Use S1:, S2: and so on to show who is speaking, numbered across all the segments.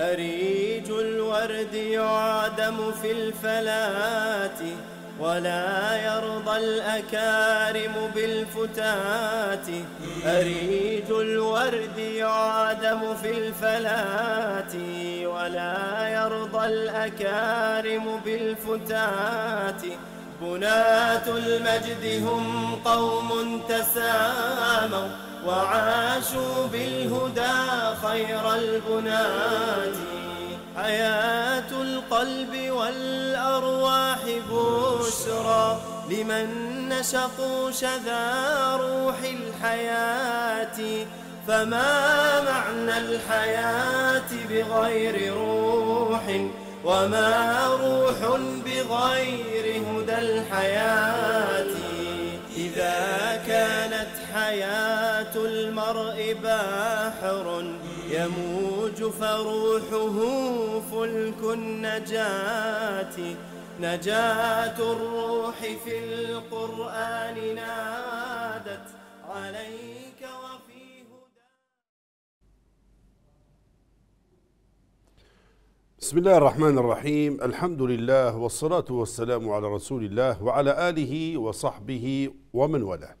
S1: أريج الورد يعدم في الفلات ولا يرضى الأكارم بالفتات أريج الورد يعدم في الفلات ولا يرضى الأكارم بالفتات بنات المجد هم قوم تساموا وعاشوا بالهدى خير البنات حياة القلب والأرواح بشرى لمن نشقوا شذا روح الحياة فما معنى الحياة بغير روح وما روح بغير هدى الحياة إذا كانت حياة المرء باحر يموج فروحه فلك النجاة نجاة الروح في القرآن نادت عليك وفي هدى
S2: بسم الله الرحمن الرحيم الحمد لله والصلاة والسلام على رسول الله وعلى آله وصحبه ومن والاه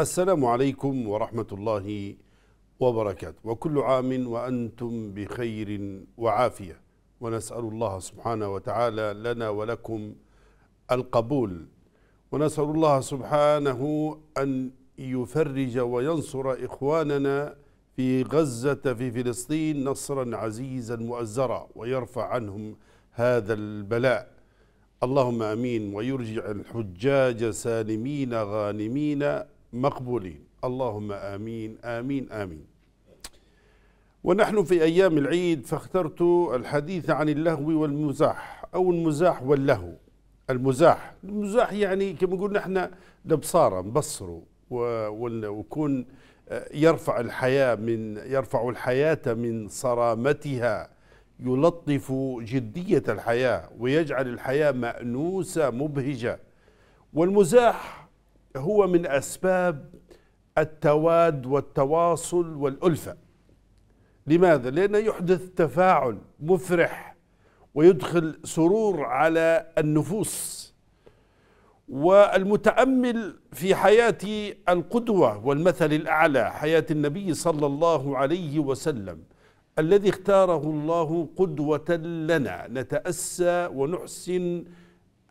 S2: السلام عليكم ورحمة الله وبركاته وكل عام وأنتم بخير وعافية ونسأل الله سبحانه وتعالى لنا ولكم القبول ونسأل الله سبحانه أن يفرج وينصر إخواننا في غزة في فلسطين نصرا عزيزا مؤزرا ويرفع عنهم هذا البلاء اللهم امين ويرجع الحجاج سالمين غانمين مقبولين اللهم آمين آمين آمين ونحن في أيام العيد فاخترت الحديث عن اللهو والمزاح أو المزاح واللهو المزاح المزاح يعني كما نقول نحن لبصارة نبصره ويكون آه، يرفع الحياة من يرفع الحياة من صرامتها يلطف جدية الحياة ويجعل الحياة مأنوسة مبهجة والمزاح هو من أسباب التواد والتواصل والألفة لماذا؟ لأنه يحدث تفاعل مفرح ويدخل سرور على النفوس والمتأمل في حياة القدوة والمثل الأعلى حياة النبي صلى الله عليه وسلم الذي اختاره الله قدوة لنا نتأسى ونحسن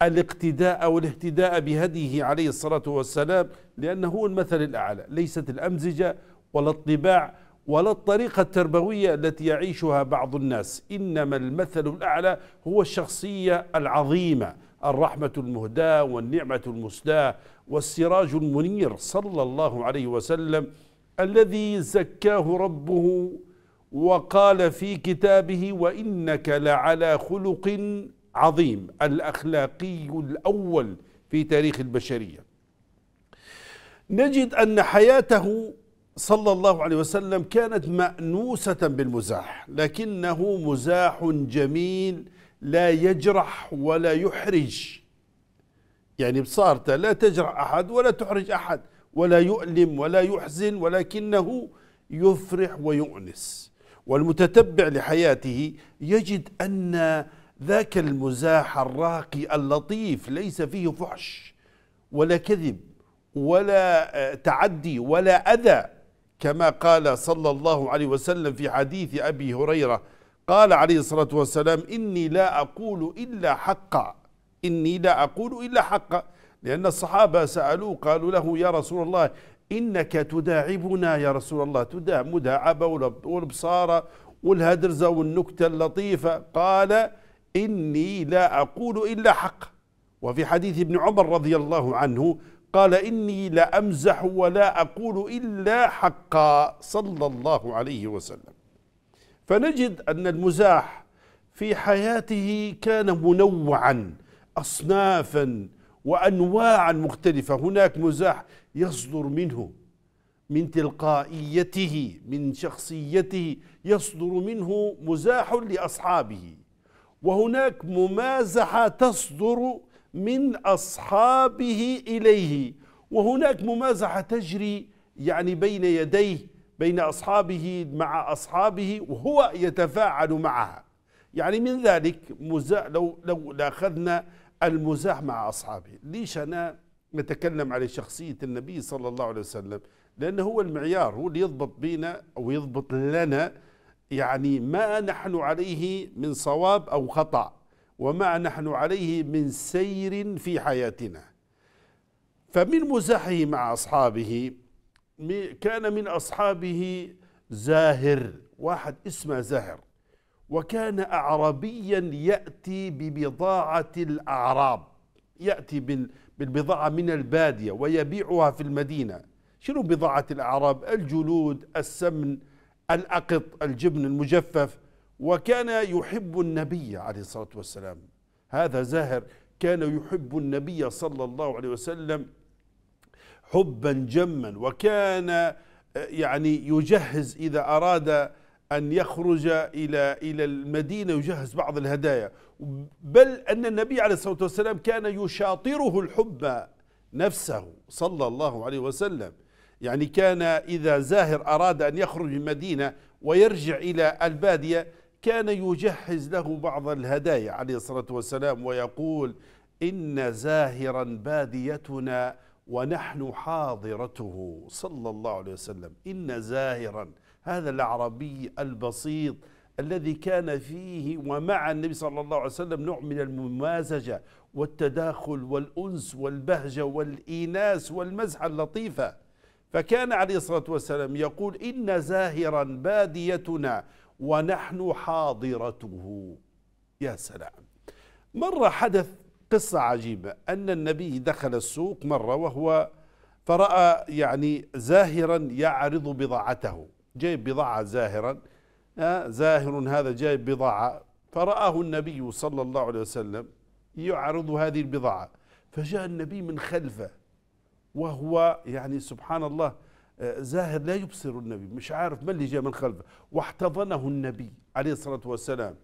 S2: الاقتداء والاهتداء بهديه عليه الصلاة والسلام لأنه هو المثل الأعلى ليست الأمزجة ولا الطباع ولا الطريقة التربوية التي يعيشها بعض الناس إنما المثل الأعلى هو الشخصية العظيمة الرحمة المهداة والنعمة المسداة والسراج المنير صلى الله عليه وسلم الذي زكاه ربه وقال في كتابه وإنك لعلى خلق عظيم الاخلاقي الاول في تاريخ البشريه نجد ان حياته صلى الله عليه وسلم كانت مانوسه بالمزاح لكنه مزاح جميل لا يجرح ولا يحرج يعني بصارته لا تجرح احد ولا تحرج احد ولا يؤلم ولا يحزن ولكنه يفرح ويؤنس والمتتبع لحياته يجد ان ذاك المزاح الراقي اللطيف ليس فيه فحش ولا كذب ولا آه، تعدي ولا أذى كما قال صلى الله عليه وسلم في حديث أبي هريرة قال عليه الصلاة والسلام إني لا أقول إلا حقا إني لا أقول إلا حقا لأن الصحابة سألوه قالوا له يا رسول الله إنك تداعبنا يا رسول الله تداعب مداعبة والبصارة والهدرزة والنكتة اللطيفة قال إني لا أقول إلا حق وفي حديث ابن عمر رضي الله عنه قال إني لا أمزح ولا أقول إلا حقا صلى الله عليه وسلم فنجد أن المزاح في حياته كان منوعا أصنافا وأنواعا مختلفة هناك مزاح يصدر منه من تلقائيته من شخصيته يصدر منه مزاح لأصحابه وهناك ممازحة تصدر من أصحابه إليه وهناك ممازحة تجري يعني بين يديه بين أصحابه مع أصحابه وهو يتفاعل معها يعني من ذلك لو لو لاخذنا المزاح مع أصحابه ليش أنا نتكلم على شخصية النبي صلى الله عليه وسلم لأنه هو المعيار هو اللي يضبط بينا أو يضبط لنا يعني ما نحن عليه من صواب أو خطأ وما نحن عليه من سير في حياتنا فمن مزاحه مع أصحابه كان من أصحابه زاهر واحد اسمه زاهر وكان أعرابيا يأتي ببضاعة الأعراب يأتي بالبضاعة من البادية ويبيعها في المدينة شنو بضاعة الأعراب الجلود السمن الأقط الجبن المجفف وكان يحب النبي عليه الصلاة والسلام هذا زاهر كان يحب النبي صلى الله عليه وسلم حبا جما وكان آه، يعني يجهز إذا أراد أن يخرج إلى إلى المدينة يجهز بعض الهدايا بل أن النبي عليه الصلاة والسلام كان يشاطره الحب نفسه صلى الله عليه وسلم يعني كان إذا زاهر أراد أن يخرج من المدينة ويرجع إلى البادية كان يجهز له بعض الهدايا عليه الصلاة والسلام ويقول إن زاهرا باديتنا ونحن حاضرته صلى الله عليه وسلم إن زاهرا هذا العربي البسيط الذي كان فيه ومع النبي صلى الله عليه وسلم نوع من الممازجة والتداخل والأنس والبهجة والإيناس والمزحة اللطيفة فكان عليه الصلاة والسلام يقول إن زاهرا باديتنا ونحن حاضرته يا سلام مرة حدث قصة عجيبة أن النبي دخل السوق مرة وهو فرأى يعني زاهرا يعرض بضاعته جايب بضاعة زاهرا آه، زاهر هذا جايب بضاعة فرآه النبي صلى الله عليه وسلم يعرض هذه البضاعة فجاء النبي من خلفه وهو يعني سبحان الله آه، زاهر لا يبصر النبي مش عارف من اللي جاء من خلفه واحتضنه النبي عليه الصلاة والسلام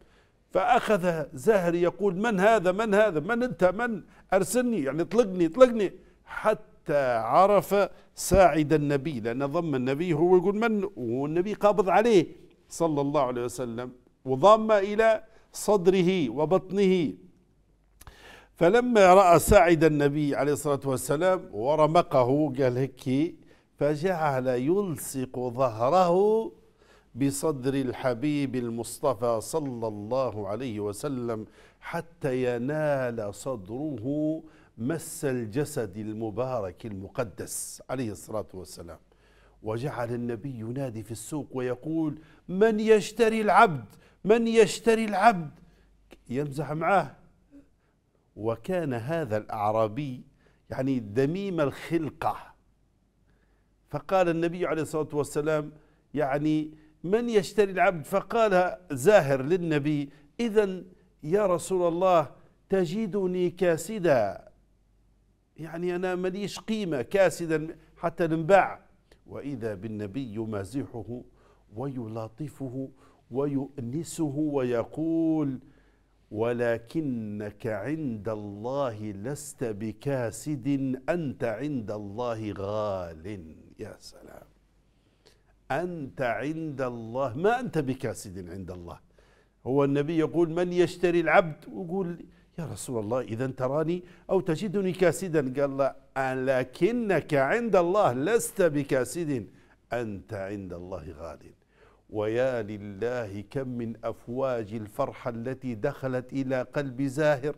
S2: فأخذ زاهر يقول من هذا من هذا من أنت من أرسلني يعني اطلقني اطلقني حتى عرف ساعد النبي لأن ضم النبي هو يقول من والنبي قابض عليه صلى الله عليه وسلم وضم إلى صدره وبطنه فلما رأى سعد النبي عليه الصلاة والسلام ورمقه قال هيك فجعل يلصق ظهره بصدر الحبيب المصطفى صلى الله عليه وسلم حتى ينال صدره مس الجسد المبارك المقدس عليه الصلاة والسلام وجعل النبي ينادي في السوق ويقول من يشتري العبد من يشتري العبد يمزح معاه وكان هذا الأعرابي يعني دميم الخلقة فقال النبي عليه الصلاة والسلام يعني من يشتري العبد فقال زاهر للنبي إذا يا رسول الله تجدني كاسدا يعني أنا مليش قيمة كاسدا حتى ننباع وإذا بالنبي يمازحه ويلاطفه ويؤنسه ويقول ولكنك عند الله لست بكاسد أنت عند الله غال يا سلام أنت عند الله ما أنت بكاسد عند الله هو النبي يقول من يشتري العبد يقول يا رسول الله إذا تراني أو تجدني كاسدا قال لا لكنك عند الله لست بكاسد أنت عند الله غال ويا لله كم من أفواج الفرحة التي دخلت إلى قلب زاهر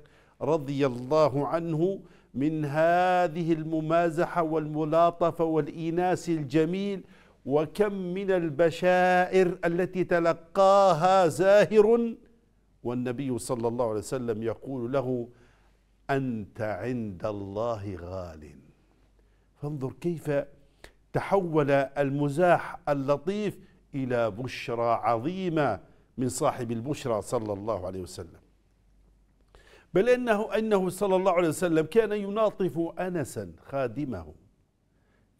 S2: رضي الله عنه من هذه الممازحة والملاطفة والإيناس الجميل وكم من البشائر التي تلقاها زاهر والنبي صلى الله عليه وسلم يقول له أنت عند الله غال فانظر كيف تحول المزاح اللطيف إلى بشرى عظيمة من صاحب البشرى صلى الله عليه وسلم بل إنه, أنه صلى الله عليه وسلم كان يناطف أنسا خادمه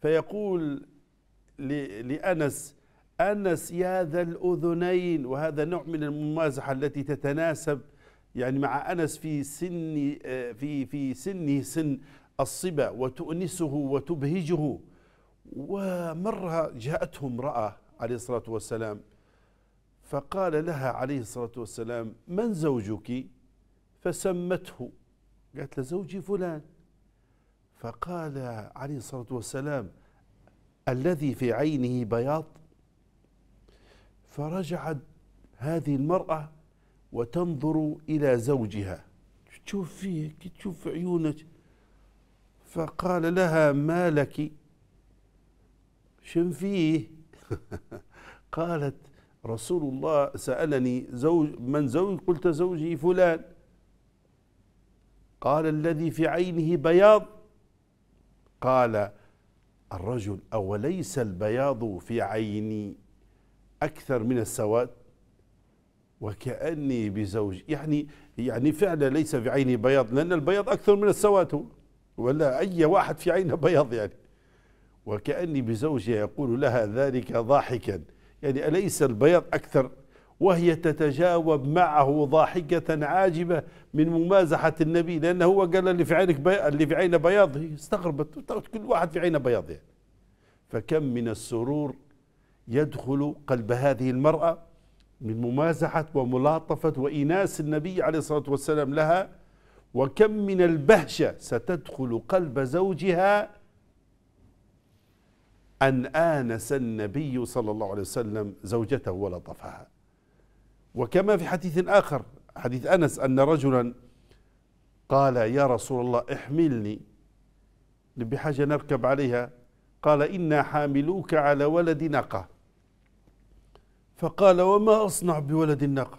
S2: فيقول لأنس أنس يا ذا الأذنين وهذا نوع من الممازحة التي تتناسب يعني مع أنس في سن في في سنه سن الصبا وتؤنسه وتبهجه ومرة جاءته امرأة عليه الصلاة والسلام فقال لها عليه الصلاة والسلام من زوجك فسمته قالت له زوجي فلان فقال عليه الصلاة والسلام الذي في عينه بياض فرجعت هذه المرأة وتنظر إلى زوجها تشوف فيه تشوف في عيونك فقال لها ما لك شن فيه قالت رسول الله سألني زوج من زوج قلت زوجي فلان قال الذي في عينه بياض قال الرجل أوليس البياض في عيني أكثر من السواد وكأني بزوج يعني يعني فعلا ليس في عيني بياض لأن البياض أكثر من السواد هو ولا أي واحد في عينه بياض يعني وكأني بزوجها يقول لها ذلك ضاحكا يعني أليس البياض أكثر وهي تتجاوب معه ضاحكة عاجبة من ممازحة النبي لأنه هو قال اللي في عينك بي... اللي في عين بياض استغربت كل واحد في عينه بياض يعني فكم من السرور يدخل قلب هذه المرأة من ممازحة وملاطفة وإناس النبي عليه الصلاة والسلام لها وكم من البهجة ستدخل قلب زوجها أن آنس النبي صلى الله عليه وسلم زوجته ولطفها وكما في حديث آخر حديث أنس أن رجلا قال يا رسول الله احملني بحاجة نركب عليها قال إنا حاملوك على ولد ناقة فقال وما أصنع بولد الناقة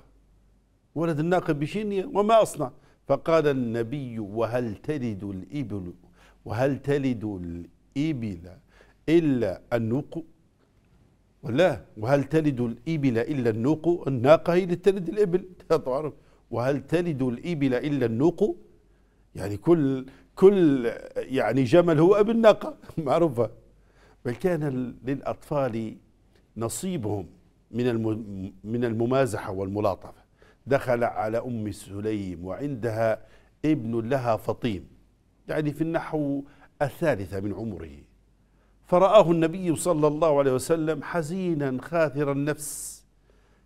S2: ولد الناقة بشيني وما أصنع فقال النبي وهل تلد الإبل وهل تلد الإبل إلا النوق ولا وهل تلد الإبل إلا النوق الناقة هي اللي تلد الإبل تعرف وهل تلد الإبل إلا النوق يعني كل كل يعني جمل هو ابن ناقة معروفة بل كان للأطفال نصيبهم من من الممازحة والملاطفة دخل على أم سليم وعندها ابن لها فطيم يعني في النحو الثالثة من عمره فرآه النبي صلى الله عليه وسلم حزينا خاثر النفس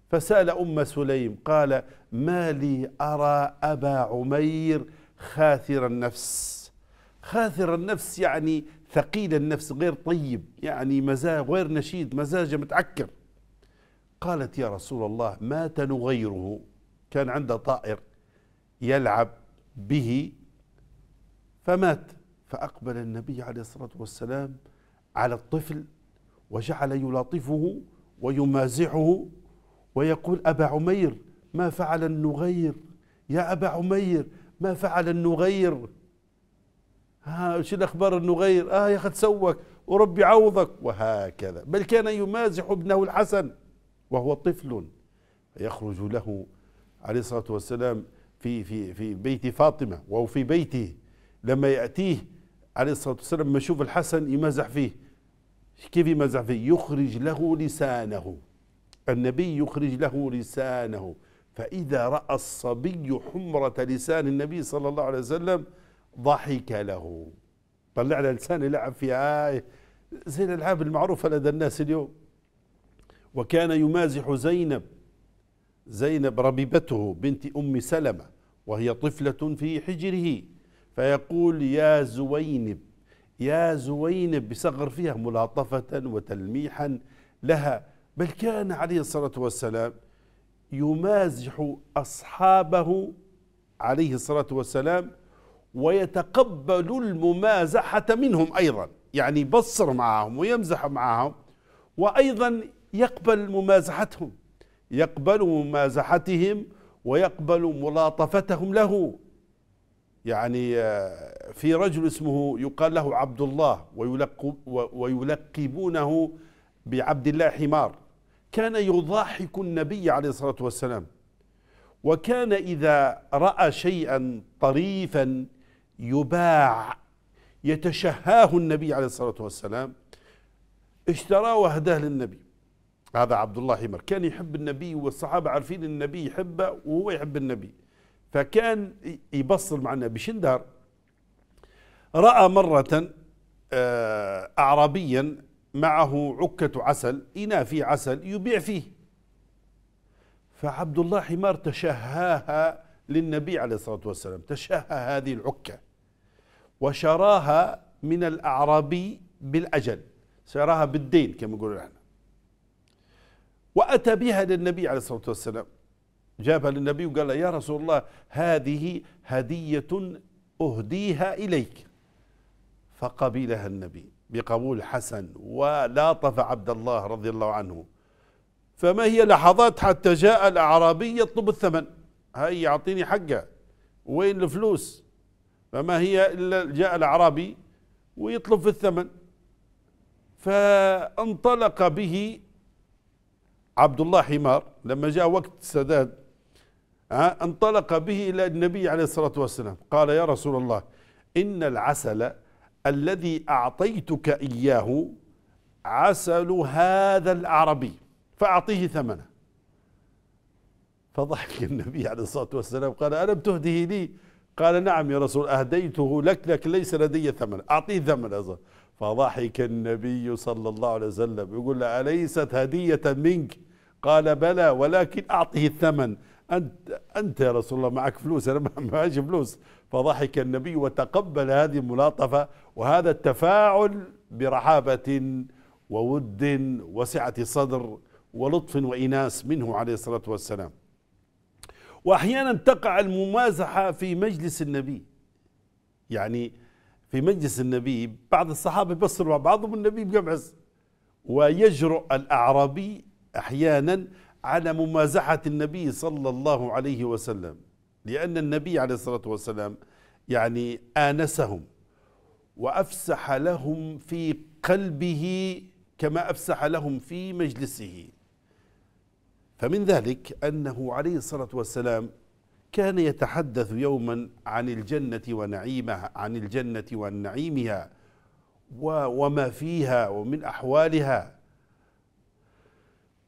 S2: فسأل أم سليم قال ما لي أرى أبا عمير خاثر النفس خاثر النفس يعني ثقيل النفس غير طيب يعني مزاج غير نشيد مزاجه متعكر قالت يا رسول الله مات نغيره كان عنده طائر يلعب به فمات فأقبل النبي عليه الصلاة والسلام على الطفل وجعل يلاطفه ويمازحه ويقول أبا عمير ما فعل النغير يا أبا عمير ما فعل النغير ها شو الأخبار النغير آه يا أخي سوك وربي عوضك وهكذا بل كان يمازح ابنه الحسن وهو طفل يخرج له عليه الصلاة والسلام في في في بيت فاطمة وهو في بيته لما يأتيه عليه الصلاة والسلام ما يشوف الحسن يمازح فيه كيفي مزعفي يخرج له لسانه النبي يخرج له لسانه فإذا رأى الصبي حمرة لسان النبي صلى الله عليه وسلم ضحك له طلع طلعنا لسان يلعب فيها آه، زي الألعاب المعروفة لدى الناس اليوم وكان يمازح زينب زينب ربيبته بنت أم سلمة وهي طفلة في حجره فيقول يا زوينب يا زوينب بصغر فيها ملاطفة وتلميحا لها بل كان عليه الصلاة والسلام يمازح أصحابه عليه الصلاة والسلام ويتقبل الممازحة منهم أيضا يعني يبصر معهم ويمزح معهم وأيضا يقبل ممازحتهم يقبل ممازحتهم ويقبل ملاطفتهم له يعني آه، في رجل اسمه يقال له عبد الله ويلقب ويلقبونه بعبد الله حمار كان يضاحك النبي عليه الصلاة والسلام وكان إذا رأى شيئا طريفا يباع يتشهاه النبي عليه الصلاة والسلام اشتراه وهداه للنبي هذا عبد الله حمار كان يحب النبي والصحابة عارفين النبي يحبه وهو يحب النبي فكان يبصر معنا بشندار رأى مرة آه، أعرابيا معه عكة عسل إناء فيه عسل يبيع فيه فعبد الله حمار تشهاها للنبي عليه الصلاة والسلام تشهى هذه العكة وشراها من الأعرابي بالأجل شراها بالدين كما يقولون نحن وأتى بها للنبي عليه الصلاة والسلام جابها للنبي وقال له يا رسول الله هذه هدية أهديها إليك فقبلها النبي بقبول حسن ولاطف عبد الله رضي الله عنه فما هي لحظات حتى جاء الأعرابي يطلب الثمن هاي يعطيني حقه وين الفلوس فما هي إلا جاء الأعرابي ويطلب في الثمن فانطلق به عبد الله حمار لما جاء وقت السداد انطلق به إلى النبي عليه الصلاة والسلام قال يا رسول الله إن العسل الذي أعطيتك إياه عسل هذا العربي فأعطيه ثمنه فضحك النبي عليه الصلاة والسلام قال ألم تهده لي قال نعم يا رسول أهديته لك لك ليس لدي ثمن أعطيه ثمن أصلا فضحك النبي صلى الله عليه وسلم يقول له أليست هدية منك قال بلى ولكن أعطه الثمن انت انت يا رسول الله معك فلوس انا معيش فلوس فضحك النبي وتقبل هذه الملاطفه وهذا التفاعل برحابه وود وسعه صدر ولطف واناس منه عليه الصلاه والسلام. واحيانا تقع الممازحه في مجلس النبي. يعني في مجلس النبي بعض الصحابه يبصروا مع بعضهم النبي بيبعث ويجرؤ الاعرابي احيانا على ممازحة النبي صلى الله عليه وسلم لأن النبي عليه الصلاة والسلام يعني آنسهم وأفسح لهم في قلبه كما أفسح لهم في مجلسه فمن ذلك أنه عليه الصلاة والسلام كان يتحدث يوما عن الجنة ونعيمها عن الجنة ونعيمها وما فيها ومن أحوالها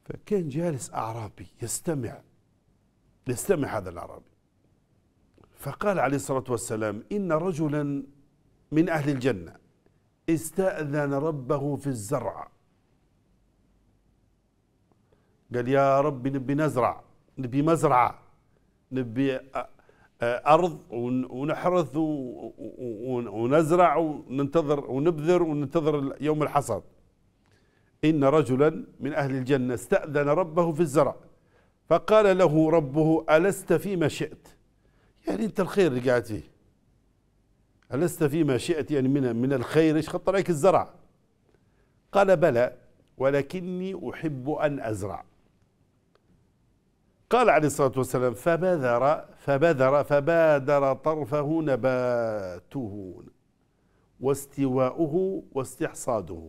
S2: فكان جالس أعرابي يستمع يستمع هذا الأعرابي فقال عليه الصلاة والسلام إن رجلا من أهل الجنة استأذن ربه في الزرع قال يا رب نبي نزرع نبي مزرعة نبي أرض ونحرث ونزرع وننتظر ونبذر وننتظر يوم الحصاد إن رجلا من أهل الجنة استأذن ربه في الزرع فقال له ربه ألست فيما شئت يعني أنت الخير اللي قاعد فيه ألست فيما شئت يعني من من الخير ايش خط عليك الزرع قال بلى ولكني أحب أن أزرع قال عليه الصلاة والسلام فبذر فبذر فبادر طرفه نباته واستواؤه واستحصاده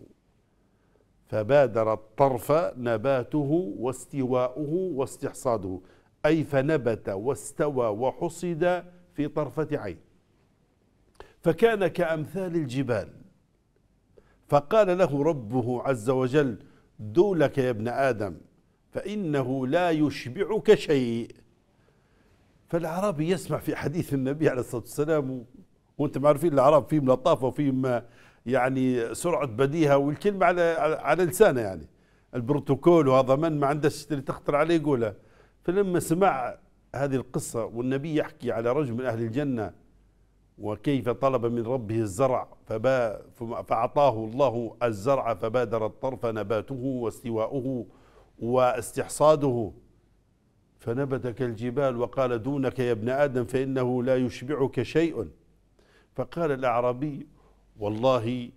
S2: فبادر الطرف نباته واستواؤه واستحصاده أي فنبت واستوى وحصد في طرفة عين فكان كأمثال الجبال فقال له ربه عز وجل دولك يا ابن آدم فإنه لا يشبعك شيء فالعربي يسمع في حديث النبي عليه الصلاة والسلام وانتم عارفين العرب فيهم لطافة وفيهم يعني سرعه بديهه والكلمه على على لسانه يعني البروتوكول وهذا من ما عندش اللي تخطر عليه يقولها فلما سمع هذه القصه والنبي يحكي على رجل من اهل الجنه وكيف طلب من ربه الزرع فبا فأعطاه الله الزرع فبادر الطرف نباته واستواؤه واستحصاده فنبت كالجبال وقال دونك يا ابن آدم فإنه لا يشبعك شيء فقال الأعرابي والله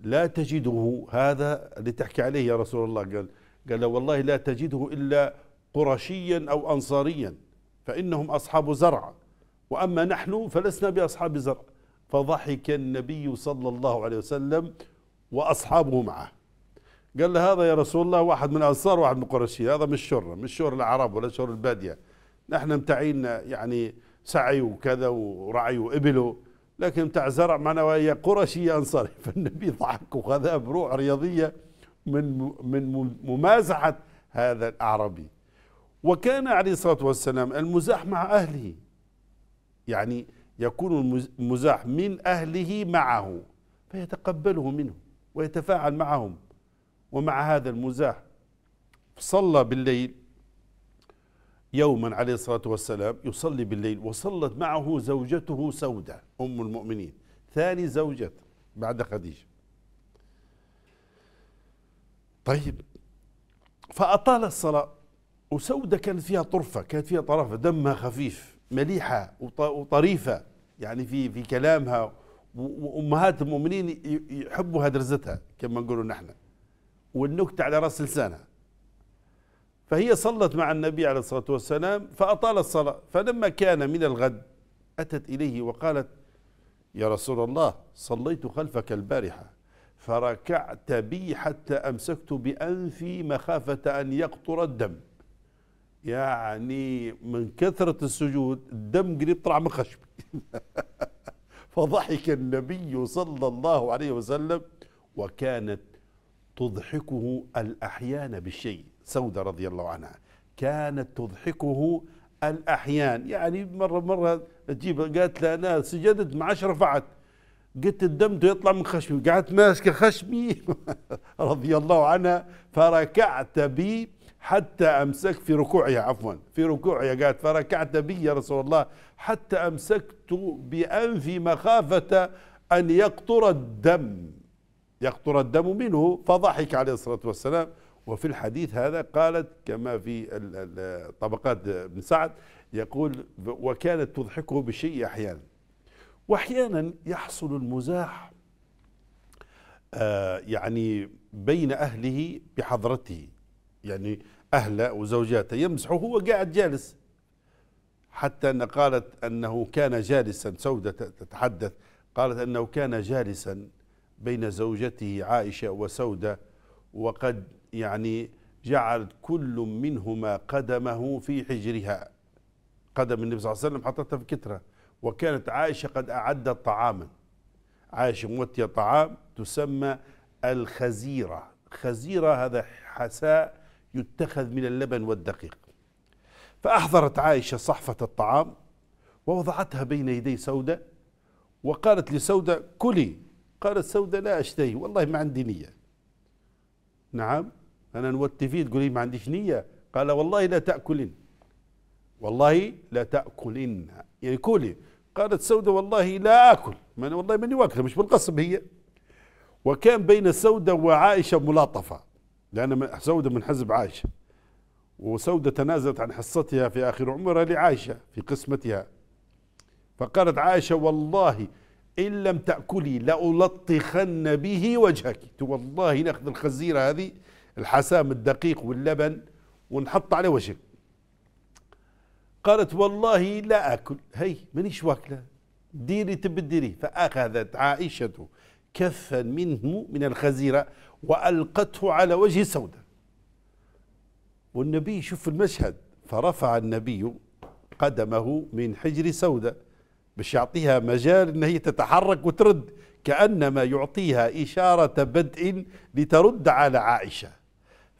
S2: لا تجده هذا اللي تحكي عليه يا رسول الله قال قال والله لا تجده إلا قرشيا أو أنصاريا فإنهم أصحاب زرع وأما نحن فلسنا بأصحاب زرع فضحك النبي صلى الله عليه وسلم وأصحابه معه قال له هذا يا رسول الله واحد من الأنصار واحد من قرشي هذا مش شر مش شر العرب ولا شر البادية نحن متعين يعني سعي وكذا ورعي وإبله لكن بتاع زرع معناها هي قرشيه انصاري فالنبي ضحك وخذها بروح رياضيه من من ممازحه هذا الاعرابي وكان عليه الصلاه والسلام المزاح مع اهله يعني يكون المزاح من اهله معه فيتقبله منه ويتفاعل معهم ومع هذا المزاح صلى بالليل يوما عليه الصلاة والسلام يصلي بالليل وصلت معه زوجته سودة أم المؤمنين ثاني زوجة بعد خديجة طيب فأطال الصلاة وسودة كانت فيها طرفة كانت فيها طرفة دمها خفيف مليحة وطريفة يعني في في كلامها وأمهات المؤمنين يحبوا هدرزتها كما نقولوا نحن والنكتة على رأس لسانها فهي صلت مع النبي عليه الصلاة والسلام فأطال الصلاة فلما كان من الغد أتت إليه وقالت يا رسول الله صليت خلفك البارحة فركعت بي حتى أمسكت بأنفي مخافة أن يقطر الدم يعني من كثرة السجود الدم قريب طلع من خشبي فضحك النبي صلى الله عليه وسلم وكانت تضحكه الأحيان بالشيء سودة رضي الله عنها كانت تضحكه الأحيان يعني مرة مرة تجيب قالت له أنا سجدت مع رفعت قلت الدم يطلع من خشمي قعدت ماسكة خشمي رضي الله عنها فركعت بي حتى أمسكت في ركوعها عفوا في ركوعها قالت فركعت بي يا رسول الله حتى أمسكت بأنفي مخافة أن يقطر الدم يقطر الدم منه فضحك عليه الصلاة والسلام وفي الحديث هذا قالت كما في طبقات ابن سعد يقول وكانت تضحكه بشيء أحيانا وأحيانا يحصل المزاح آه يعني بين أهله بحضرته يعني أهله وزوجاته يمزحه وهو قاعد جالس حتى أن قالت أنه كان جالسا سودة تتحدث قالت أنه كان جالسا بين زوجته عائشة وسودة وقد يعني جعلت كل منهما قدمه في حجرها قدم النبي صلى الله عليه وسلم حطتها في كترة وكانت عائشة قد أعدت طعاما عائشة موتية طعام تسمى الخزيرة خزيرة هذا حساء يتخذ من اللبن والدقيق فأحضرت عائشة صحفة الطعام ووضعتها بين يدي سودة وقالت لسودة كلي قالت سودة لا أشتهي والله ما عندي نية نعم انا نوتي فيه تقولي ما عنديش نيه قال والله لا تاكلن والله لا تاكلن يعني كولي قالت سودة والله لا اكل ما انا والله ماني واكله مش بالقصب هي وكان بين سودة وعائشه ملاطفه لان سودة من حزب عائشه وسودة تنازلت عن حصتها في آخر عمرها لعائشة في قسمتها فقالت عائشة والله إن لم تأكلي لألطخن به وجهك والله ناخذ الخزيرة هذه الحسام الدقيق واللبن ونحط على وجهك قالت والله لا أكل هي مانيش واكلة ديري تبديري فأخذت عائشة كفا منه من الخزيرة وألقته على وجه سودة والنبي شوف المشهد فرفع النبي قدمه من حجر سودة باش يعطيها مجال ان هي تتحرك وترد كانما يعطيها اشاره بدء لترد على عائشه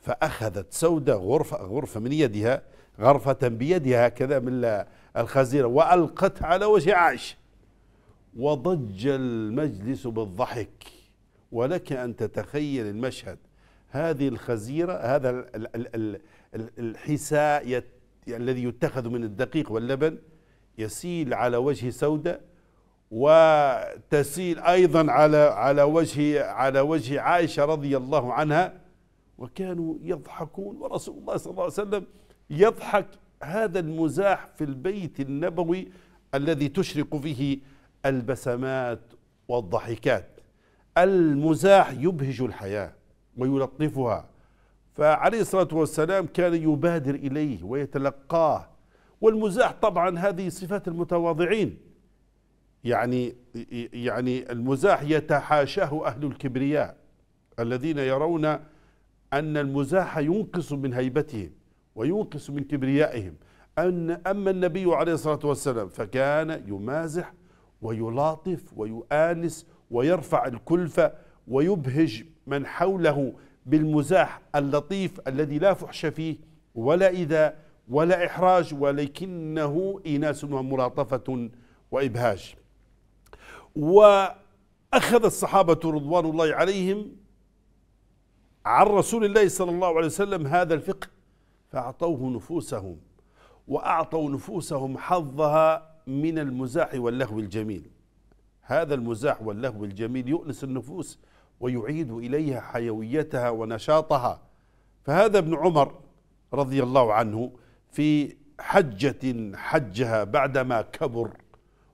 S2: فأخذت سودة غرفة غرفة من يدها غرفة بيدها هكذا من الخزيرة وألقتها على وجه عائشة وضج المجلس بالضحك ولك أن تتخيل المشهد هذه الخزيرة هذا الحساء الذي يتخذ من الدقيق واللبن يسيل على وجه سودة وتسيل أيضا على على وجه على وجه عائشة رضي الله عنها وكانوا يضحكون ورسول الله صلى الله عليه وسلم يضحك هذا المزاح في البيت النبوي الذي تشرق فيه البسمات والضحكات المزاح يبهج الحياه ويلطفها فعليه الصلاه والسلام كان يبادر اليه ويتلقاه والمزاح طبعا هذه صفات المتواضعين يعني يعني المزاح يتحاشاه اهل الكبرياء الذين يرون أن المزاح ينقص من هيبتهم وينقص من كبريائهم أن أما النبي عليه الصلاة والسلام فكان يمازح ويلاطف ويؤانس ويرفع الكلفة ويبهج من حوله بالمزاح اللطيف الذي لا فحش فيه ولا إذا ولا إحراج ولكنه إيناس وملاطفة وإبهاج وأخذ الصحابة رضوان الله عليهم عن رسول الله صلى الله عليه وسلم هذا الفقه فأعطوه نفوسهم وأعطوا نفوسهم حظها من المزاح واللهو الجميل هذا المزاح واللهو الجميل يؤنس النفوس ويعيد إليها حيويتها ونشاطها فهذا ابن عمر رضي الله عنه في حجة حجها بعدما كبر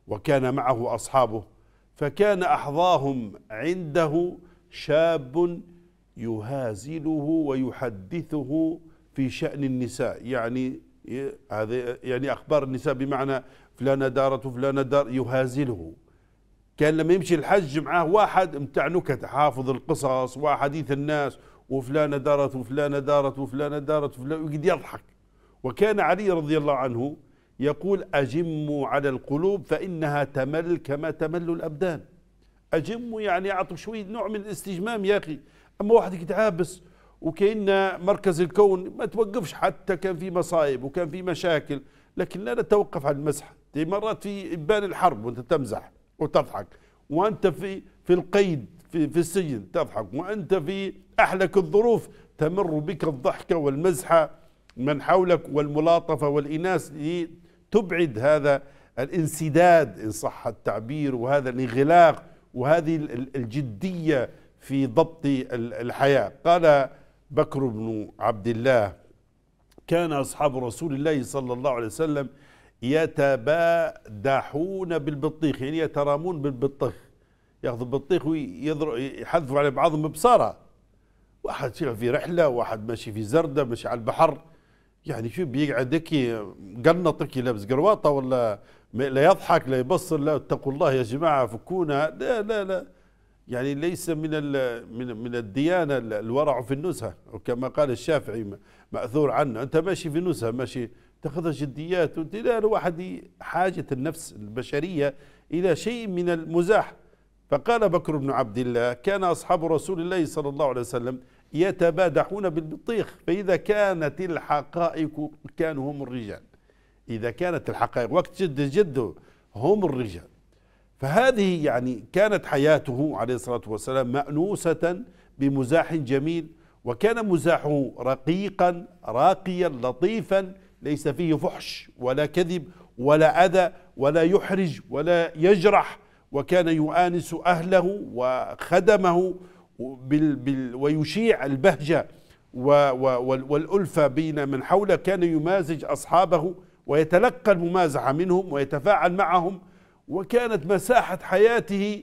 S2: وكان معه أصحابه فكان أحظاهم عنده شاب يهازله ويحدثه في شأن النساء يعني إيه؟ هذا يعني أخبار النساء بمعنى فلانة دارت وفلانة دار يهازله كان لما يمشي الحج معاه واحد متاع نكت حافظ القصص وحديث الناس وفلانة دارت وفلانة دارت وفلانة دارت وفلانة وقد يضحك وكان علي رضي الله عنه يقول أجموا على القلوب فإنها تمل كما تمل الأبدان أجموا يعني أعطوا شوية نوع من الاستجمام يا أخي اما واحد كيتعابس وكأن مركز الكون ما توقفش حتى كان في مصايب وكان في مشاكل لكن لا نتوقف عن المزح دي مرات في ابان الحرب وانت تمزح وتضحك وانت في في القيد في, في السجن تضحك وانت في احلك الظروف تمر بك الضحكه والمزحه من حولك والملاطفه والاناث لتبعد هذا الانسداد ان صح التعبير وهذا الانغلاق وهذه الجديه في ضبط الحياة قال بكر بن عبد الله كان أصحاب رسول الله صلى الله عليه وسلم يتبادحون بالبطيخ يعني يترامون بالبطيخ ياخذوا البطيخ ويحذفوا على بعضهم بصارة واحد في رحله واحد ماشي في زرده ماشي على البحر يعني شو بيقعد هيك مقنط هيك لابس قرواطه ولا لا يضحك لا يبصر لا اتقوا الله يا جماعه فكونا لا لا لا يعني ليس من من من الديانه الورع في النزهه وكما قال الشافعي ماثور عنه انت ماشي في نزهه ماشي تاخذها جديات لا الواحد حاجه النفس البشريه الى شيء من المزاح فقال بكر بن عبد الله كان اصحاب رسول الله صلى الله عليه وسلم يتبادحون بالبطيخ فاذا كانت الحقائق كانوا هم الرجال اذا كانت الحقائق وقت جد جده هم الرجال فهذه يعني كانت حياته عليه الصلاة والسلام مأنوسة بمزاح جميل وكان مزاحه رقيقا راقيا لطيفا ليس فيه فحش ولا كذب ولا أذى ولا يحرج ولا يجرح وكان يؤانس أهله وخدمه بال بال ويشيع البهجة والألفة بين من حوله كان يمازج أصحابه ويتلقى الممازحة منهم ويتفاعل معهم وكانت مساحة حياته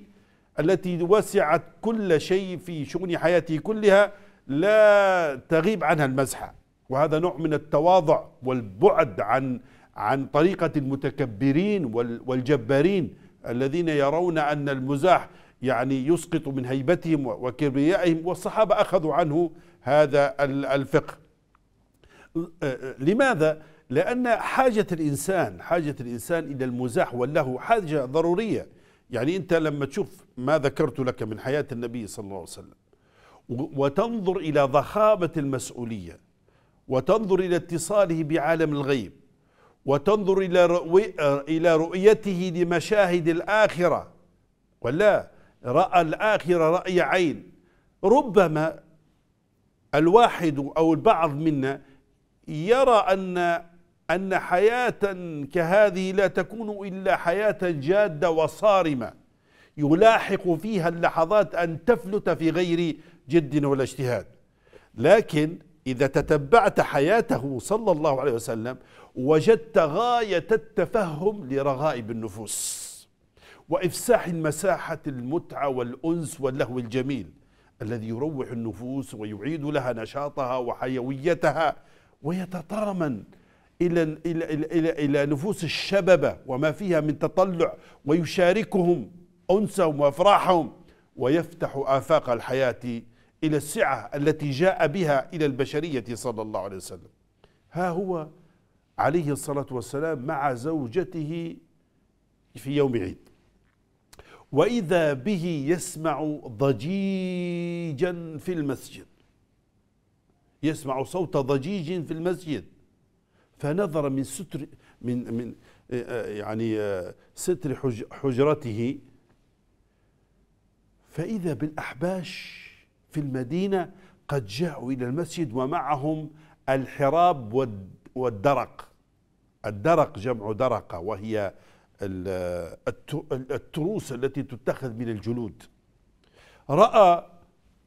S2: التي وسعت كل شيء في شؤون حياته كلها لا تغيب عنها المزحة وهذا نوع من التواضع والبعد عن عن طريقة المتكبرين والجبارين الذين يرون أن المزاح يعني يسقط من هيبتهم وكبريائهم والصحابة أخذوا عنه هذا الفقه لماذا لأن حاجة الإنسان حاجة الإنسان إلى المزاح واللهو حاجة ضرورية يعني أنت لما تشوف ما ذكرت لك من حياة النبي صلى الله عليه وسلم وتنظر إلى ضخامة المسؤولية وتنظر إلى اتصاله بعالم الغيب وتنظر إلى إلى رؤيته لمشاهد الآخرة ولا رأى الآخرة رأي عين ربما الواحد أو البعض منا يرى أن أن حياة كهذه لا تكون إلا حياة جادة وصارمة يلاحق فيها اللحظات أن تفلت في غير جد ولا اجتهاد لكن إذا تتبعت حياته صلى الله عليه وسلم وجدت غاية التفهم لرغائب النفوس وإفساح المساحة المتعة والأنس واللهو الجميل الذي يروح النفوس ويعيد لها نشاطها وحيويتها ويتطامن إلى, إلى, إلى, إلى نفوس الشببة وما فيها من تطلع ويشاركهم أنسهم وأفراحهم ويفتح آفاق الحياة إلى السعة التي جاء بها إلى البشرية صلى الله عليه وسلم ها هو عليه الصلاة والسلام مع زوجته في يوم عيد وإذا به يسمع ضجيجا في المسجد يسمع صوت ضجيج في المسجد فنظر من ستر من من آه، آه، يعني آه، ستر حجرته فإذا بالأحباش في المدينة قد جاءوا إلى المسجد ومعهم الحراب والدرق الدرق جمع درقة وهي التروس التي تتخذ من الجلود رأى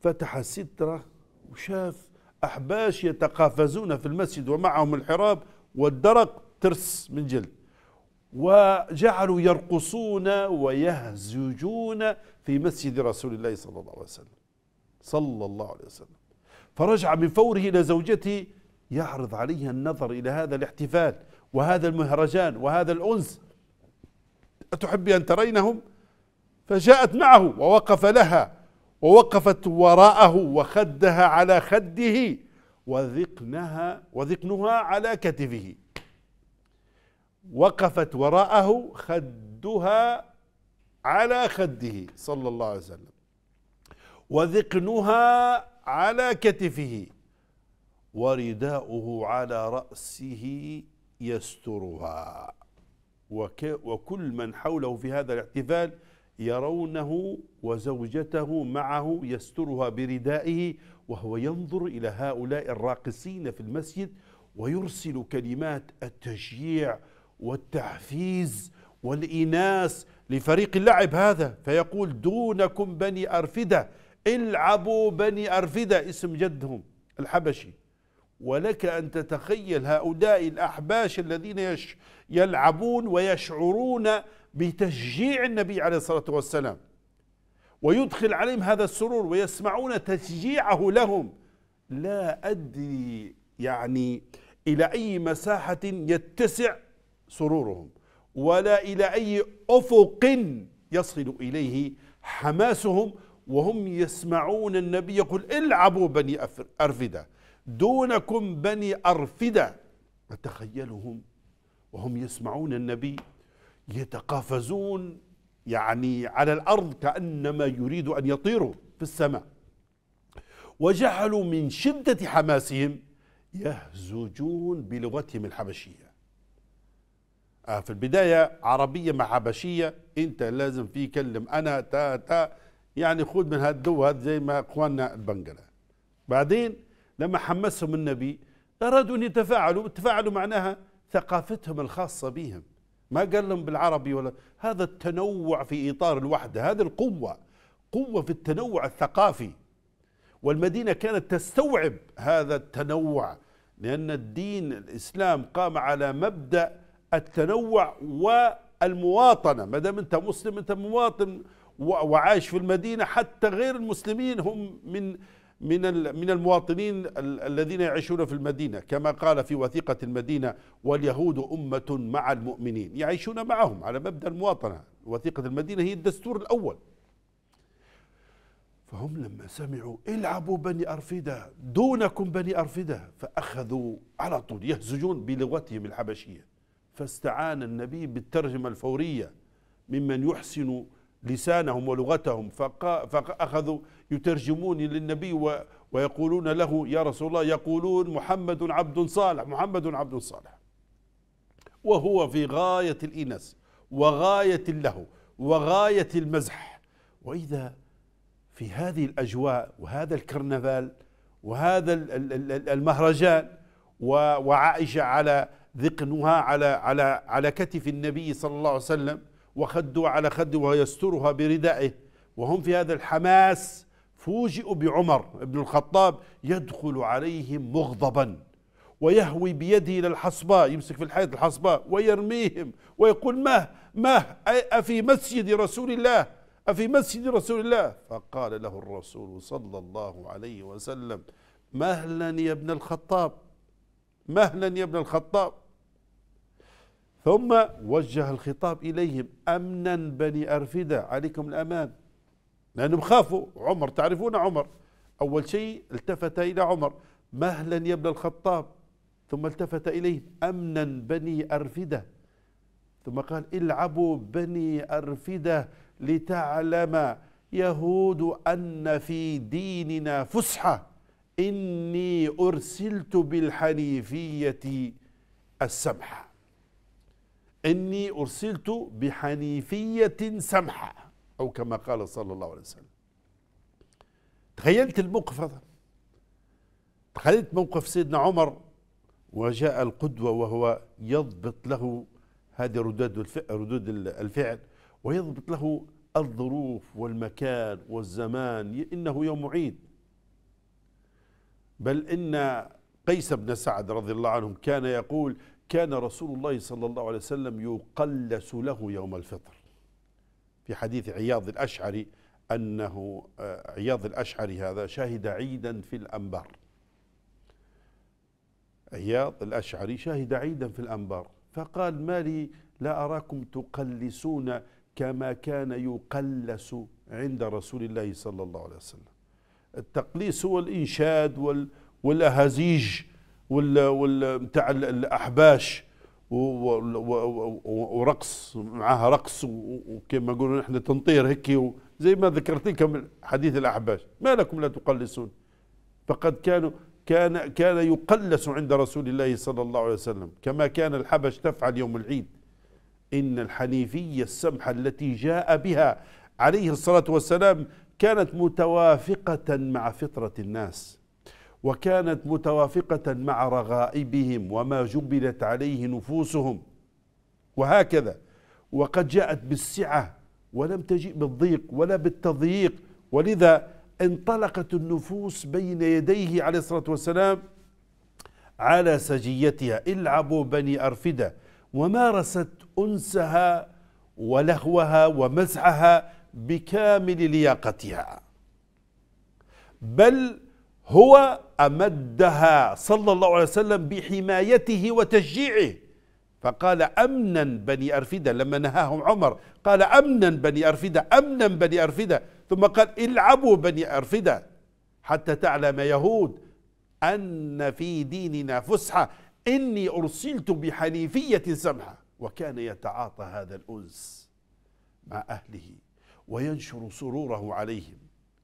S2: فتح السترة وشاف أحباش يتقافزون في المسجد ومعهم الحراب والدرق ترس من جلد وجعلوا يرقصون ويهزجون في مسجد رسول الله صلى الله عليه وسلم صلى الله عليه وسلم فرجع من فوره إلى زوجته يعرض عليها النظر إلى هذا الاحتفال وهذا المهرجان وهذا الأنس أتحبي أن ترينهم فجاءت معه ووقف لها ووقفت وراءه وخدها على خده وذقنها وذقنها على كتفه وقفت وراءه خدها على خده صلى الله عليه وسلم وذقنها على كتفه ورداؤه على رأسه يسترها وكل من حوله في هذا الاحتفال يرونه وزوجته معه يسترها بردائه وهو ينظر إلى هؤلاء الراقصين في المسجد ويرسل كلمات التشجيع والتحفيز والإناس لفريق اللعب هذا فيقول دونكم بني أرفدة العبوا بني أرفدة اسم جدهم الحبشي ولك أن تتخيل هؤلاء الأحباش الذين يلعبون ويشعرون بتشجيع النبي عليه الصلاة والسلام ويدخل عليهم هذا السرور ويسمعون تشجيعه لهم لا أدري يعني إلى أي مساحة يتسع سرورهم ولا إلى أي أفق يصل إليه حماسهم وهم يسمعون النبي يقول العبوا بني أرفدة دونكم بني أرفدة أتخيلهم وهم يسمعون النبي يتقافزون يعني على الارض كانما يريد ان يطيروا في السماء وجعلوا من شده حماسهم يهزجون بلغتهم الحبشيه آه في البدايه عربيه مع حبشيه انت لازم في كلم انا تا تا يعني خذ من هالدو هذا زي ما اخواننا البنجله بعدين لما حمسهم النبي ارادوا ان يتفاعلوا تفاعلوا معناها ثقافتهم الخاصه بهم ما قال لهم بالعربي ولا هذا التنوع في إطار الوحدة هذه القوة قوة في التنوع الثقافي والمدينة كانت تستوعب هذا التنوع لأن الدين الإسلام قام على مبدأ التنوع والمواطنة ما دام أنت مسلم أنت مواطن وعايش في المدينة حتى غير المسلمين هم من من من المواطنين الذين يعيشون في المدينه كما قال في وثيقه المدينه واليهود امه مع المؤمنين يعيشون معهم على مبدا المواطنه وثيقه المدينه هي الدستور الاول فهم لما سمعوا العبوا بني أرفدة دونكم بني أرفدة فأخذوا على طول يهزجون بلغتهم الحبشية فاستعان النبي بالترجمة الفورية ممن يحسن لسانهم ولغتهم فأخذوا يترجموني للنبي و ويقولون له يا رسول الله يقولون محمد عبد صالح محمد عبد صالح وهو في غاية الإنس وغاية اللهو وغاية المزح وإذا في هذه الأجواء وهذا الكرنفال وهذا المهرجان وعائشة على ذقنها على على على كتف النبي صلى الله عليه وسلم وخده على خده ويسترها بردائه وهم في هذا الحماس فوجئوا بعمر بن الخطاب يدخل عليهم مغضبا ويهوي بيده الى الحصباء يمسك في الحيط الحصباء ويرميهم ويقول ما ما افي مسجد رسول الله افي مسجد رسول الله فقال له الرسول صلى الله عليه وسلم مهلا يا ابن الخطاب مهلا يا ابن الخطاب ثم وجه الخطاب اليهم امنا بني ارفده عليكم الامان لانه بخافوا عمر تعرفون عمر أول شيء التفت إلى عمر مهلا يا ابن الخطاب ثم التفت اليه أمنا بني أرفدة ثم قال العبوا بني أرفدة لتعلم يهود أن في ديننا فسحة إني أرسلت بالحنيفية السمحة إني أرسلت بحنيفية سمحة أو كما قال صلى الله عليه وسلم تخيلت الموقف هذا تخيلت موقف سيدنا عمر وجاء القدوة وهو يضبط له هذه ردود الفعل, ردود الفعل ويضبط له الظروف والمكان والزمان إنه يوم عيد بل إن قيس بن سعد رضي الله عنهم كان يقول كان رسول الله صلى الله عليه وسلم يقلس له يوم الفطر في حديث عياض الأشعري أنه آه، عياض الأشعري هذا شهد عيدا في الأنبار عياض الأشعري شهد عيدا في الأنبار فقال ما لي لا أراكم تقلسون كما كان يقلس عند رسول الله صلى الله عليه وسلم التقليص هو الإنشاد والأهزيج والأهازيج وال, الأحباش ورقص معاها رقص وكما يقولون احنا تنطير هيك زي ما ذكرت لكم حديث الاحباش ما لكم لا تقلصون فقد كانوا كان كان يقلص عند رسول الله صلى الله عليه وسلم كما كان الحبش تفعل يوم العيد ان الحنيفيه السمحه التي جاء بها عليه الصلاه والسلام كانت متوافقه مع فطره الناس وكانت متوافقة مع رغائبهم وما جبلت عليه نفوسهم وهكذا وقد جاءت بالسعة ولم تجيء بالضيق ولا بالتضييق ولذا انطلقت النفوس بين يديه عليه الصلاة والسلام على سجيتها العبوا بني أرفدة ومارست أنسها ولهوها ومزحها بكامل لياقتها بل هو أمدها صلى الله عليه وسلم بحمايته وتشجيعه فقال أمنا بني أرفدة لما نهاهم عمر قال أمنا بني أرفدة أمنا بني أرفدة ثم قال العبوا بني أرفدة حتى تعلم يهود أن في ديننا فسحة إني أرسلت بحنيفية سمحة وكان يتعاطى هذا الأنس مع أهله وينشر سروره عليهم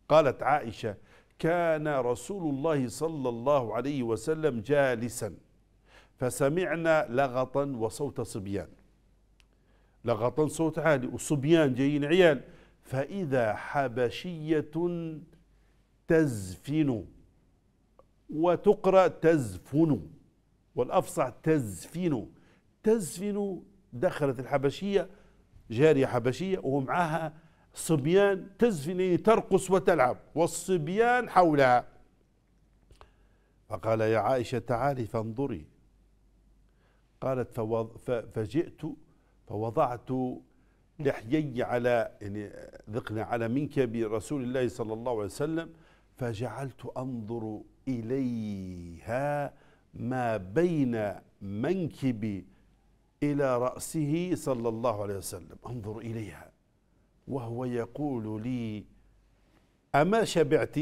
S2: قالت عائشة كان رسول الله صلى الله عليه وسلم جالسا فسمعنا لغطا وصوت صبيان لغطا صوت عالي وصبيان جايين عيال فإذا حبشية تزفن وتقرأ تزفن والأفصح تزفن تزفن دخلت الحبشية جارية حبشية ومعها صبيان تزفني ترقص وتلعب والصبيان حولها فقال يا عائشة تعالي فانظري قالت فجئت فوضعت لحيي على يعني ذقن على منكب رسول الله صلى الله عليه وسلم فجعلت انظر اليها ما بين منكبي الى راسه صلى الله عليه وسلم انظر اليها وهو يقول لي أما شبعت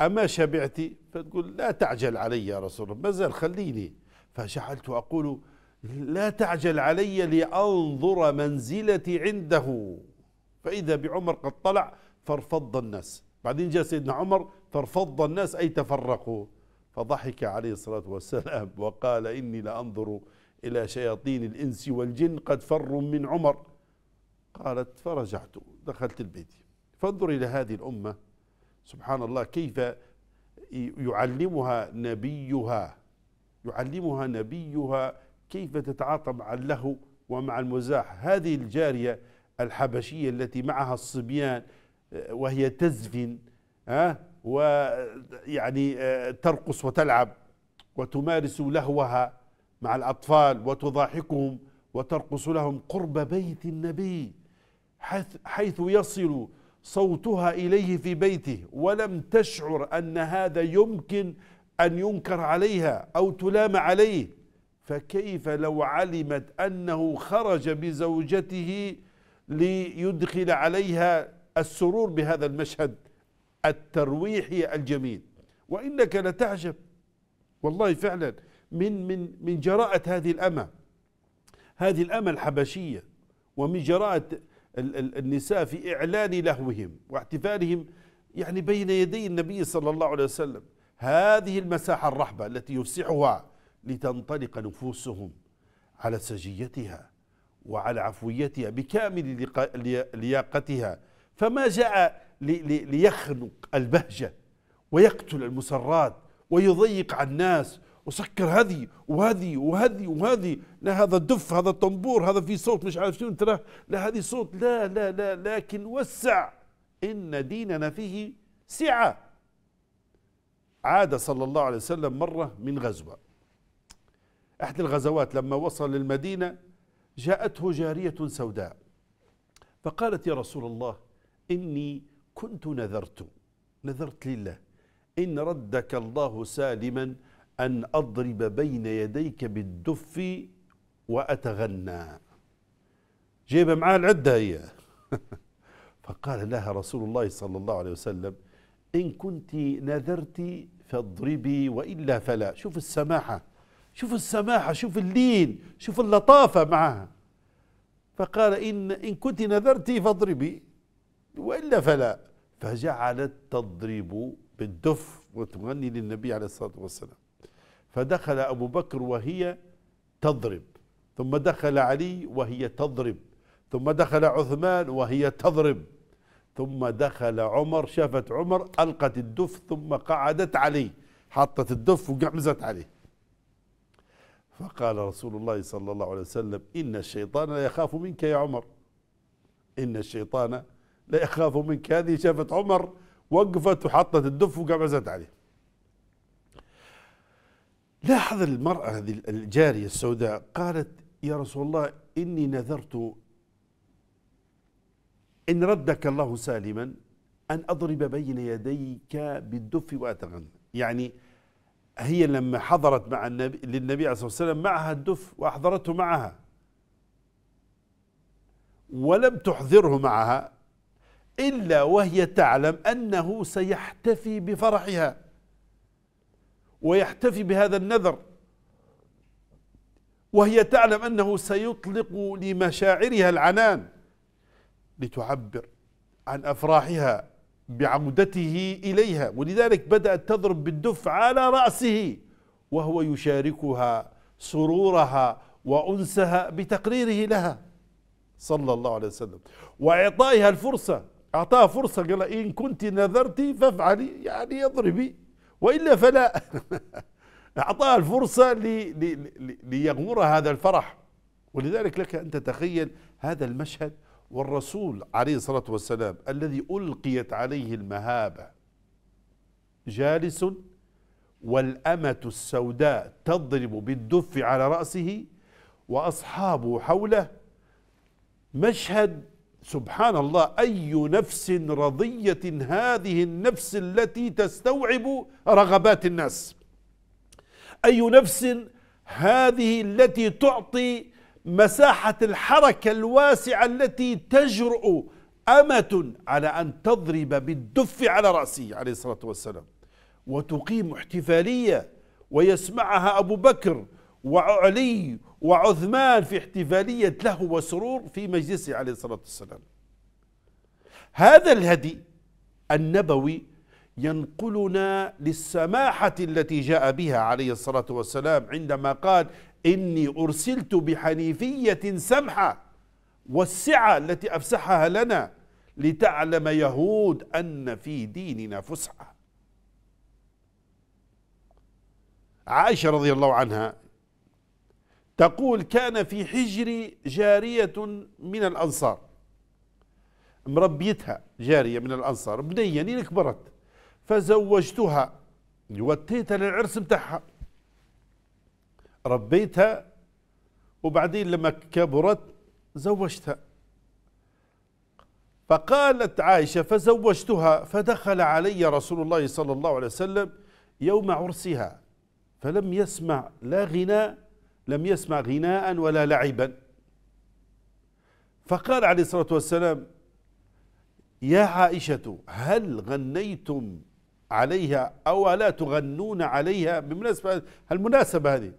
S2: أما شبعت فتقول لا تعجل علي يا رسول الله مازال خليني فجعلت أقول لا تعجل علي لأنظر منزلتي عنده فإذا بعمر قد طلع فارفض الناس بعدين جاء سيدنا عمر فارفض الناس أي تفرقوا فضحك عليه الصلاة والسلام وقال إني لأنظر إلى شياطين الإنس والجن قد فروا من عمر قالت فرجعت دخلت البيت فانظر إلى هذه الأمة سبحان الله كيف يعلمها نبيها يعلمها نبيها كيف تتعاطى مع اللهو ومع المزاح هذه الجارية الحبشية التي معها الصبيان آه، وهي تزفن ها آه، ويعني آه، ترقص وتلعب وتمارس لهوها مع الأطفال وتضاحكهم وترقص لهم قرب بيت النبي حيث, حيث يصل صوتها إليه في بيته ولم تشعر أن هذا يمكن أن ينكر عليها أو تلام عليه فكيف لو علمت أنه خرج بزوجته ليدخل عليها السرور بهذا المشهد الترويحي الجميل وإنك لتعجب والله فعلا من من من جراءة هذه الأمة هذه الأمة الحبشية ومن جراءة النساء في إعلان لهوهم واحتفالهم يعني بين يدي النبي صلى الله عليه وسلم هذه المساحة الرحبة التي يفسحها لتنطلق نفوسهم على سجيتها وعلى عفويتها بكامل لياقتها فما جاء ليخنق البهجة ويقتل المسرات ويضيق على الناس وسكر هذه وهذه وهذه وهذه لا هذا الدف هذا الطنبور هذا في صوت مش عارف شنو تراه لا هذه صوت لا لا لا لكن وسع إن ديننا فيه سعة عاد صلى الله عليه وسلم مرة من غزوة أحد الغزوات لما وصل للمدينة جاءته جارية سوداء فقالت يا رسول الله إني كنت نذرت نذرت لله إن ردك الله سالما أن أضرب بين يديك بالدف وأتغنى جيب معاه العدة هي فقال لها رسول الله صلى الله عليه وسلم إن كنت نذرت فاضربي وإلا فلا شوف السماحة شوف السماحة شوف اللين شوف اللطافة معها فقال إن, إن كنت نذرت فاضربي وإلا فلا فجعلت تضرب بالدف وتغني للنبي عليه الصلاة والسلام فدخل أبو بكر وهي تضرب ثم دخل علي وهي تضرب ثم دخل عثمان وهي تضرب ثم دخل عمر شافت عمر ألقت الدف ثم قعدت عليه حطت الدف وقمزت عليه فقال رسول الله صلى الله عليه وسلم إن الشيطان لا يخاف منك يا عمر إن الشيطان لا يخاف منك هذه شافت عمر وقفت وحطت الدف وقمزت عليه لاحظ المرأة هذه الجارية السوداء قالت يا رسول الله إني نذرت إن ردك الله سالما أن أضرب بين يديك بالدف وأتغنى يعني هي لما حضرت مع النبي للنبي عليه الصلاة والسلام معها الدف وأحضرته معها ولم تحضره معها إلا وهي تعلم أنه سيحتفي بفرحها ويحتفي بهذا النذر وهي تعلم أنه سيطلق لمشاعرها العنان لتعبر عن أفراحها بعودته إليها ولذلك بدأت تضرب بالدف على رأسه وهو يشاركها سرورها وأنسها بتقريره لها صلى الله عليه وسلم وإعطائها الفرصة أعطاها فرصة قال إن كنت نذرت فافعلي يعني اضربي والا فلا اعطاها الفرصه لي لي ليغمرها هذا الفرح ولذلك لك ان تتخيل هذا المشهد والرسول عليه الصلاه والسلام الذي القيت عليه المهابه جالس والامه السوداء تضرب بالدف على راسه واصحابه حوله مشهد سبحان الله أي نفس رضية هذه النفس التي تستوعب رغبات الناس أي نفس هذه التي تعطي مساحة الحركة الواسعة التي تجرؤ أمة على أن تضرب بالدف على رأسه عليه الصلاة والسلام وتقيم احتفالية ويسمعها أبو بكر وعلي وعثمان في احتفالية له وسرور في مجلسه عليه الصلاة والسلام هذا الهدي النبوي ينقلنا للسماحة التي جاء بها عليه الصلاة والسلام عندما قال إني أرسلت بحنيفية سمحة والسعة التي أفسحها لنا لتعلم يهود أن في ديننا فسحة عائشة رضي الله عنها تقول كان في حجري جارية من الأنصار مربيتها جارية من الأنصار بنية نين يعني كبرت فزوجتها وديتها للعرس متاعها ربيتها وبعدين لما كبرت زوجتها فقالت عائشة فزوجتها فدخل علي رسول الله صلى الله عليه وسلم يوم عرسها فلم يسمع لا غناء لم يسمع غناء ولا لعبا فقال عليه الصلاة والسلام يا عائشة هل غنيتم عليها أو لا تغنون عليها بمناسبة المناسبة هذه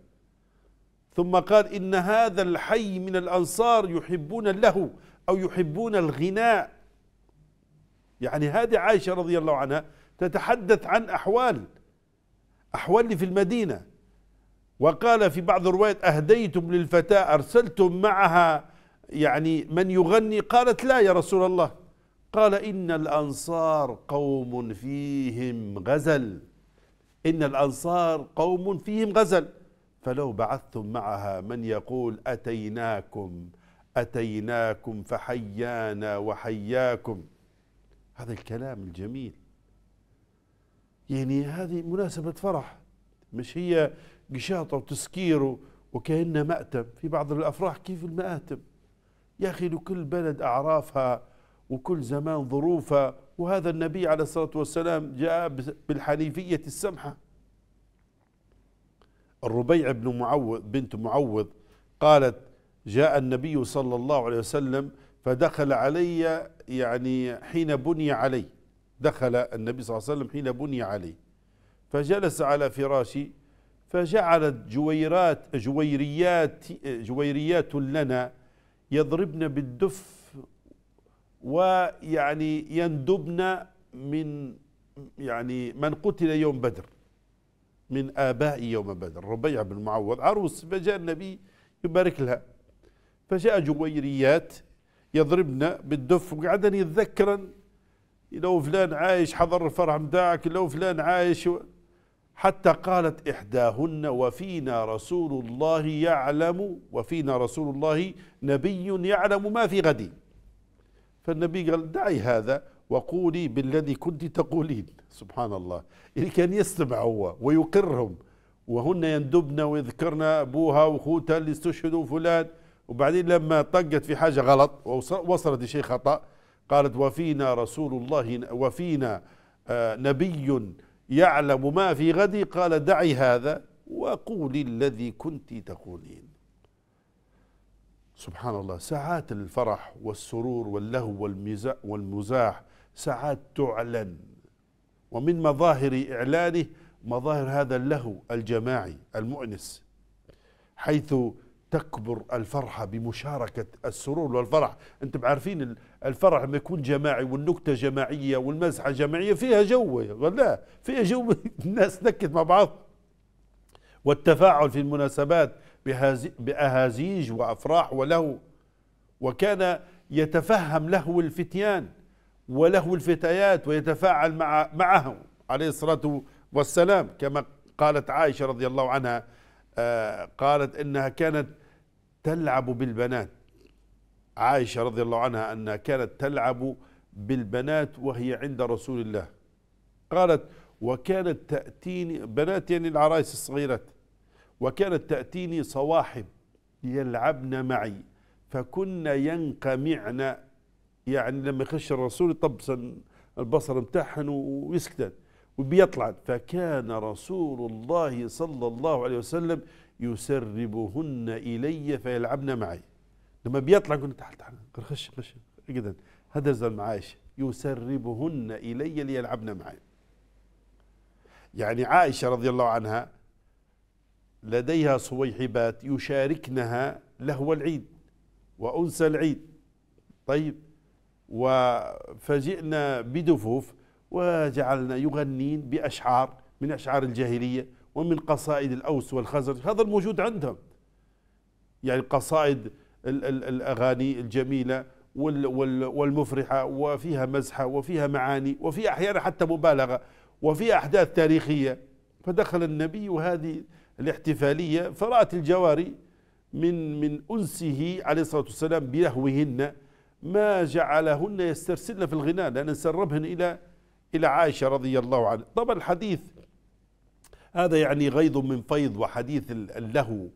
S2: ثم قال إن هذا الحي من الأنصار يحبون اللهو أو يحبون الغناء يعني هذه عائشة رضي الله عنها تتحدث عن أحوال أحوال في المدينة وقال في بعض الروايات أهديتم للفتاة أرسلتم معها يعني من يغني قالت لا يا رسول الله قال إن الأنصار قوم فيهم غزل إن الأنصار قوم فيهم غزل فلو بعثتم معها من يقول أتيناكم أتيناكم فحيانا وحياكم هذا الكلام الجميل يعني هذه مناسبة فرح مش هي قشاطه وتسكيره وكأنه مأتم في بعض الأفراح كيف المآتم يا أخي لكل بلد أعرافها وكل زمان ظروفها وهذا النبي عليه الصلاة والسلام جاء بالحنيفية السمحة الربيع بن معوض بنت معوض قالت جاء النبي صلى الله عليه وسلم فدخل علي يعني حين بني علي دخل النبي صلى الله عليه وسلم حين بني علي فجلس على فراشي فجعلت جويرات جويريات جويريات لنا يضربن بالدف ويعني يندبن من يعني من قتل يوم بدر من آباء يوم بدر ربيع بن معوض عروس فجاء النبي يبارك لها فجاء جويريات يضربن بالدف وقعدن يتذكرن لو فلان عايش حضر الفرح متاعك لو فلان عايش حتى قالت إحداهن وفينا رسول الله يعلم وفينا رسول الله نبي يعلم ما في غد فالنبي قال دعي هذا وقولي بالذي كنت تقولين سبحان الله اللي كان يستمع هو ويقرهم وهن يندبن ويذكرن أبوها وأخوتها اللي استشهدوا فلان وبعدين لما طقت في حاجة غلط وصلت لشيء خطأ قالت وفينا رسول الله وفينا آه، نبي يعلم ما في غد قال دعي هذا وقولي الذي كنت تقولين سبحان الله ساعات الفرح والسرور واللهو والمزاح ساعات تعلن ومن مظاهر إعلانه مظاهر هذا اللهو الجماعي المؤنس حيث تكبر الفرحة بمشاركة السرور والفرح أنتم عارفين الفرح لما يكون جماعي والنكتة جماعية والمزحة جماعية فيها جو ولا فيها جو الناس نكت مع بعض والتفاعل في المناسبات بأهازيج وأفراح ولهو وكان يتفهم لهو الفتيان ولهو الفتيات ويتفاعل مع معهم عليه الصلاة والسلام كما قالت عائشة رضي الله عنها آه، قالت انها كانت تلعب بالبنات عائشه رضي الله عنها انها كانت تلعب بالبنات وهي عند رسول الله قالت وكانت تاتيني بنات يعني العرايس الصغيرات وكانت تاتيني صواحب يلعبن معي فكنا ينقمعن يعني لما يخش الرسول طبسا البصر امتحن ويسكتن وبيطلع فكان رسول الله صلى الله عليه وسلم يسربهن إلي فيلعبن معي لما بيطلع قلنا تعال تعال خش خش اقعد هدز معايش يسربهن إلي ليلعبن معي يعني عائشة رضي الله عنها لديها صويحبات يشاركنها لهو العيد وأنسى العيد طيب وفجئنا بدفوف وجعلنا يغنين بأشعار من أشعار الجاهلية ومن قصائد الأوس والخزرج هذا الموجود عندهم يعني قصائد الأغاني الجميلة والمفرحة وفيها مزحة وفيها معاني وفي أحيانا حتى مبالغة وفي أحداث تاريخية فدخل النبي وهذه الاحتفالية فرأت الجواري من من أنسه عليه الصلاة والسلام بلهوهن ما جعلهن يسترسلن في الغناء لأن سربهن إلى إلى عائشة رضي الله عنها طبعا الحديث هذا يعني غيظ من فيض وحديث اللهو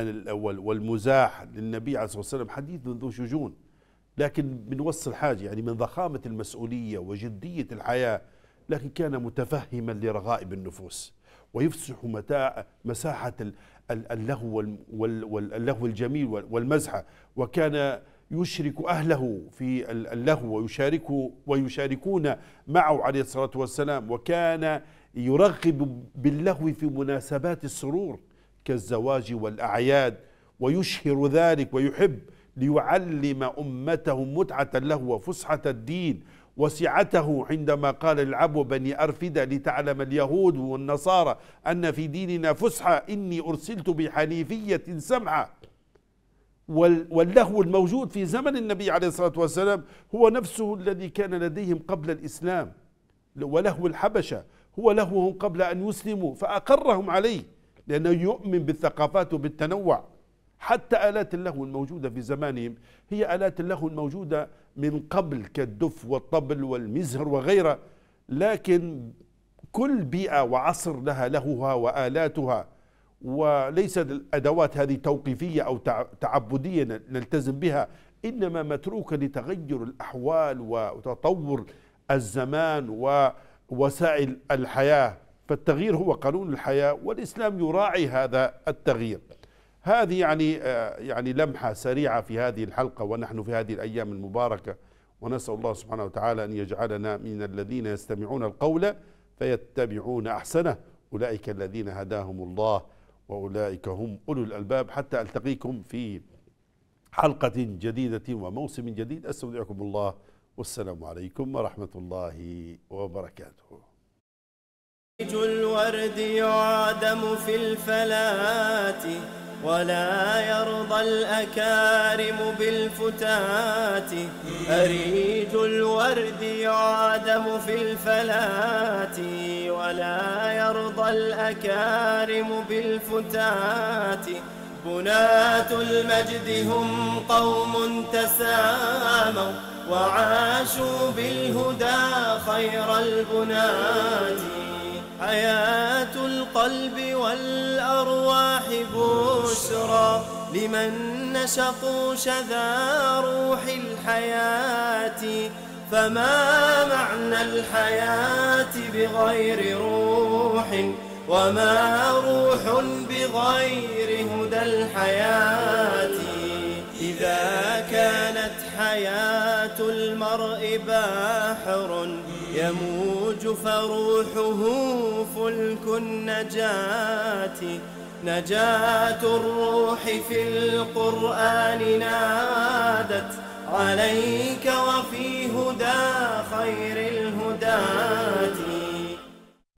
S2: الأول والمزاح للنبي عليه الصلاة والسلام حديث ذو شجون لكن من وص حاجة يعني من ضخامة المسؤولية وجدية الحياة لكن كان متفهما لرغائب النفوس ويفسح متاع مساحة اللهو واللهو الجميل والمزحة وكان يشرك أهله في اللهو ويشارك ويشاركون معه عليه الصلاة والسلام وكان يرغب باللهو في مناسبات السرور كالزواج والأعياد ويشهر ذلك ويحب ليعلم أمته متعة اللهو وفسحة الدين وسعته عندما قال العبوا بني أرفدة لتعلم اليهود والنصارى أن في ديننا فسحة إني أرسلت بحنيفية سمعة واللهو الموجود في زمن النبي عليه الصلاة والسلام هو نفسه الذي كان لديهم قبل الإسلام ولهو الحبشة هو لهوهم قبل أن يسلموا فأقرهم عليه لأنه يؤمن بالثقافات وبالتنوع حتى آلات اللهو الموجودة في زمانهم هي آلات اللهو الموجودة من قبل كالدف والطبل والمزهر وغيره لكن كل بيئة وعصر لها لهوها وآلاتها وليس الأدوات هذه توقيفية أو تعبدية نلتزم بها إنما متروكة لتغير الأحوال وتطور الزمان ووسائل الحياة فالتغيير هو قانون الحياة والإسلام يراعي هذا التغيير هذه يعني آه، يعني لمحة سريعة في هذه الحلقة ونحن في هذه الأيام المباركة ونسأل الله سبحانه وتعالى أن يجعلنا من الذين يستمعون القول فيتبعون أحسنه أولئك الذين هداهم الله واولئك هم اولو الالباب حتى التقيكم في حلقه جديده وموسم جديد استودعكم الله والسلام عليكم ورحمه الله وبركاته.
S1: الورد يعدم في ولا يرضى الأكارم بالفتات أريد الورد يعادم في الفلات ولا يرضى الأكارم بالفتات بنات المجد هم قوم تساموا وعاشوا بالهدى خير البنات حياة القلب والأرواح بشرى لمن نشطوا شذا روح الحياة فما معنى الحياة بغير روح وما روح بغير هدى الحياة إذا كانت حياة المرء بحر يموج فروحه فلك النجاة نجاة الروح في القرآن نادت عليك وفي هدى خير الهداه